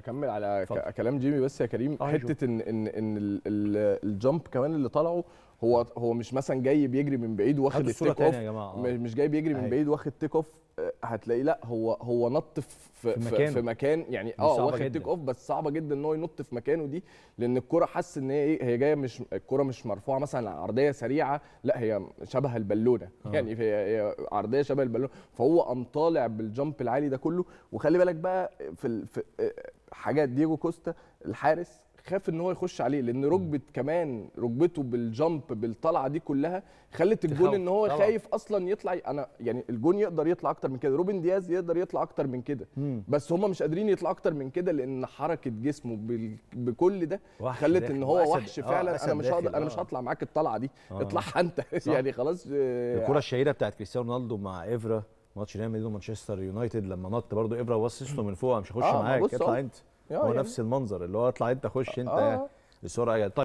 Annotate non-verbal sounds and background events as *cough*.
اكمل على فضل. كلام جيمي بس يا كريم آه، حته ان ان ان الجامب كمان اللي طلعه هو هو مش مثلا جاي بيجري من بعيد واخد التيك اوف اه. مش جاي بيجري من أيوة. بعيد واخد تيك اوف آه، هتلاقيه لا هو هو نط في في, مكانه. في مكان يعني اه واخد تيك اوف بس صعبه جدا ان هو ينط في مكانه دي لان الكره حس ان هي إيه، هي جايه مش الكره مش مرفوعه مثلا عرضيه سريعه لا هي شبه البالونه آه. يعني هي, هي عرضيه شبه البالونه فهو قام طالع بالجامب العالي ده كله وخلي بالك بقى في, في آه، حاجات ديجو كوستا الحارس خاف ان هو يخش عليه لان ركبه كمان ركبته بالجامب بالطلعه دي كلها خلت الجون ان هو خايف اصلا يطلع انا يعني الجون يقدر يطلع اكتر من كده روبن دياز يقدر يطلع اكتر من كده بس هم مش قادرين يطلع اكتر من كده لان حركه جسمه بكل ده خلت ان هو وحش آه، فعلا انا مش هقدر انا مش آه. هطلع معاك الطلعه دي آه. اطلعها *laughs* انت يعني خلاص الكره الشهيره بتاعت كريستيانو رونالدو مع ايفرا ماتش ريال مدريد ومانشستر يونايتد لما نط برضه ابره وصصته من فوق مش هخش آه معاك اطلع انت هو يعني. نفس المنظر اللي هو اطلع انت خش انت آه. بسرعه يعني. طيب